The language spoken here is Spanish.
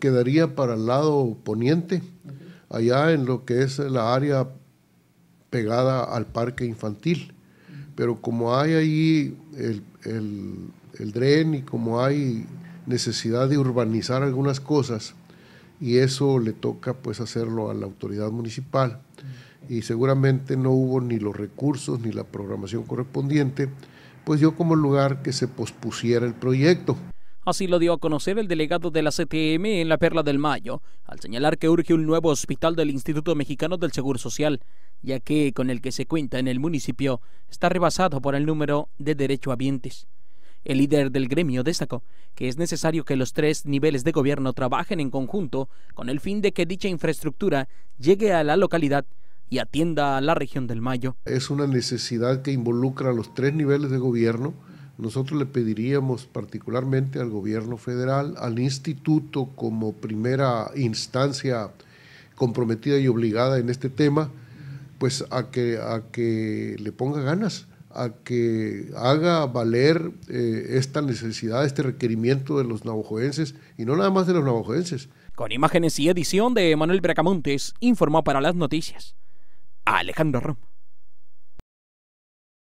quedaría para el lado poniente, allá en lo que es la área pegada al parque infantil. Pero como hay ahí el, el, dren y como hay necesidad de urbanizar algunas cosas, y eso le toca pues hacerlo a la autoridad municipal. Y seguramente no hubo ni los recursos ni la programación correspondiente, pues yo como lugar que se pospusiera el proyecto. Así lo dio a conocer el delegado de la CTM en la Perla del Mayo, al señalar que urge un nuevo hospital del Instituto Mexicano del Seguro Social, ya que con el que se cuenta en el municipio está rebasado por el número de derechohabientes. El líder del gremio destacó que es necesario que los tres niveles de gobierno trabajen en conjunto con el fin de que dicha infraestructura llegue a la localidad y atienda a la región del Mayo. Es una necesidad que involucra a los tres niveles de gobierno, nosotros le pediríamos particularmente al gobierno federal, al instituto como primera instancia comprometida y obligada en este tema, pues a que, a que le ponga ganas, a que haga valer eh, esta necesidad, este requerimiento de los navajoenses, y no nada más de los navajoenses. Con imágenes y edición de Manuel Bracamontes, informó para las noticias Alejandro Roma.